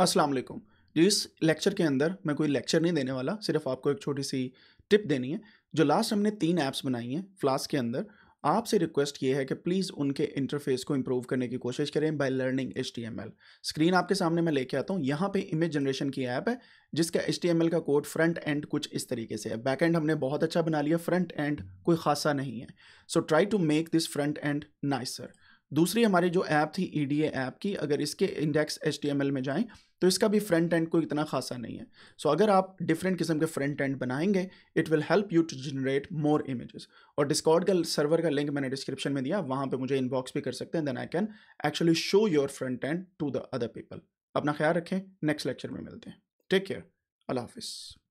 अस्सलाम वालेकुम जी इस लेक्चर के अंदर मैं कोई लेक्चर नहीं देने वाला सिर्फ आपको एक छोटी सी टिप देनी है जो लास्ट हमने तीन ऐप्स बनाई हैं फ्लास्क के अंदर आपसे रिक्वेस्ट ये है कि प्लीज़ उनके इंटरफेस को इम्प्रूव करने की कोशिश करें बाय लर्निंग एच स्क्रीन आपके सामने मैं लेके आता हूँ यहाँ पे इमेज जनरेशन की ऐप है जिसका एच का कोड फ्रंट एंड कुछ इस तरीके से है बैक एंड हमने बहुत अच्छा बना लिया फ्रंट एंड कोई खासा नहीं है so try to make this front end nice sir दूसरी हमारी जो ऐप थी ई e डी ऐप की अगर इसके इंडेक्स एच में जाएँ तो इसका भी फ्रंट एंड कोई इतना खासा नहीं है सो so, अगर आप डिफरेंट किस्म के फ्रंट एंड बनाएंगे it will help you to generate more images और डिस्कॉर्ड का सर्वर का लिंक मैंने डिस्क्रिप्शन में दिया वहाँ पर मुझे इनबॉक्स भी कर सकते हैं then I can actually show your front end to the other people अपना ख्याल रखें नेक्स्ट लेक्चर में मिलते हैं टेक केयर अल्लाह हाफिज़